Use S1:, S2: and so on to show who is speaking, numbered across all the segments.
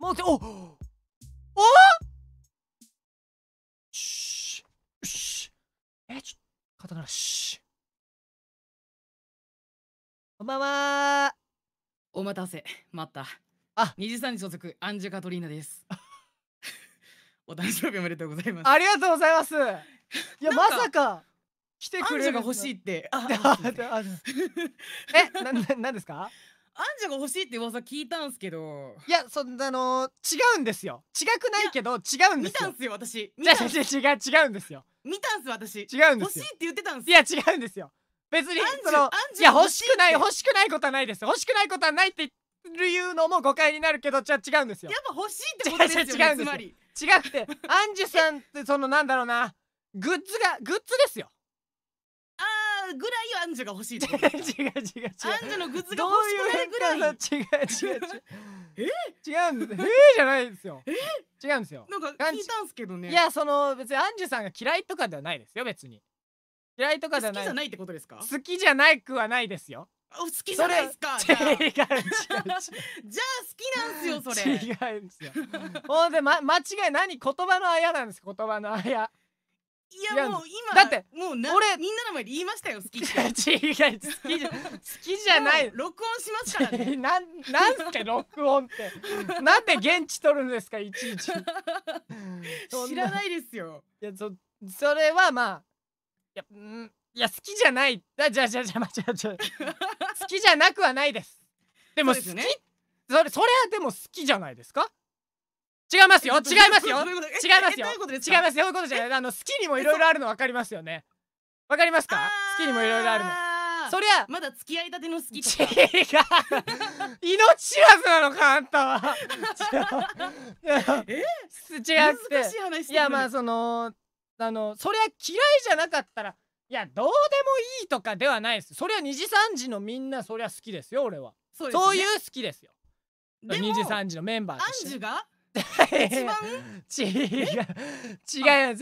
S1: 待っておおししえちょ肩鳴らしこんばんはお待たせ待ったあ二次三ん所属アンジュカトリーナです お誕生日おめでとうございますありがとうございますいやまさか来てくれるが欲しいって。あ、あ、あ、え、なん、なんですか。アンジュが欲しいって噂聞いたんすけどいやそんなの違うんですよ違くないけど違うんですよ見たんすよ私見たんす違う違うんですよ見たんす私違うんです欲しいって言ってたんすいや違うんですよ別にそのいや欲しくない欲しくないことはないです欲しくないことはないってる言うのも誤解になるけどじゃ違うんですよやっぱ欲しいってことですよね違う違う違くてアンジュさんってそのなんだろうなグッズがグッズですよンジュが欲しいってこと 違う違う違うアンジュのグッズが欲しくないぐら変い換 違う違う違うえ違うんですえーじゃないですよえ違うんですよなんか聞いたんすけどねいやその別にアンジュさんが嫌いとかではないですよ別に嫌いとか好ではきないじゃないってことですか好きじゃないくはないですよお好きじゃないですかじゃあじゃあ違う違う違う 好きなんすよそれ違うんですよほんで、ま、間違い何言葉のあやなんです言葉のあやいやもう今だってもう俺みんなの前で言いましたよ好きって違う好きじゃ好きじゃない録音しますからね なんなんすか録音って なんで現地取るんですかいちいち 知らないですよいやそそれはまあいやんいや好きじゃないじゃじゃじゃじゃじゃじゃ好きじゃなくはないですでも好きそ、ねそれそれはでも好きじゃないですか違いますよ違いますよ違いますよ違いますよそういうことじゃないあの好きにもいろいろあるの分かりますよねわかりますか好きにもいろいろあるのそりゃまだ付き合いたての好き違う 命はずなのかあんたはえ違うっていやまあそのあのそりゃ嫌いじゃなかったらいやどうでもいいとかではないですそりゃ二時三時のみんなそりゃ好きですよ俺はそう、いう好きですよ
S2: 二時三
S1: 時のメンバーとして一番違う違う違う違う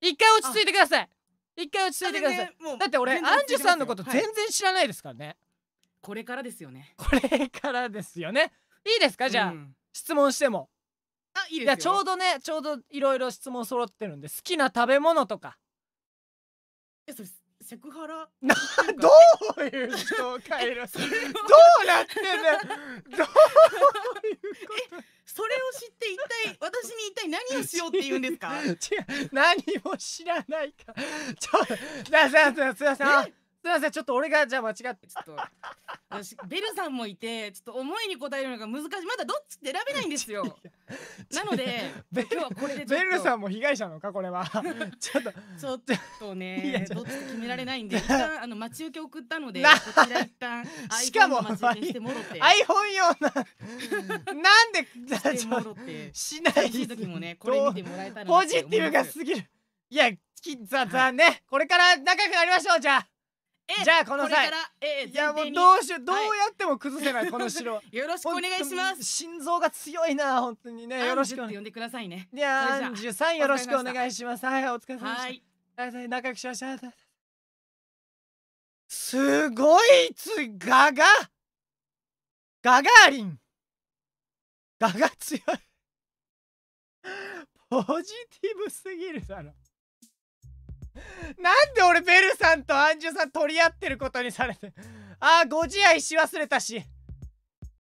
S1: 一回落ち着いてください一回落ち着いてくださいだって俺アンジュさんのこと全然知らないですからね、はい、これからですよねこれからですよねいいですかじゃあ、うん、質問してもあいいですちょうどねちょうどいろいろ質問揃ってるんで好きな食べ物とかいやそれセクハラなどういう人を変えるどうなってんだよどよって言うんですか 違う何も知らないかちょっすいませんすいませんすみませんちょっと俺がじゃあ間違ってちょっと ベルさんもいてちょっと思いに答えるのが難しいまだどっちって選べないんですよなので ベル今日はこれでベルさんも被害者のかこれは ちょっとちょっとねどっちっ決められないんで一旦あの待ち受け送ったのでこちら一旦しかも iPhone 用ななんでしないしい時もねこれ見てもらえたらポジティブがすぎるいやきざざねこれから仲良くなりましょうじゃあじゃあこの際いやもうどうしようどうやっても崩せない、はい、この城 よろしくお願いします心臓が強いな本当にねよろしく呼んでくださいねいやアンジュさんよろしくお願いしますはいお疲れ様でしたはい仲良くしましょうすごいつガガガガーリンガガ強い ポジティブすぎるだろ なんで俺ベルさんとアンジュさん取り合ってることにされてああご自愛し忘れたし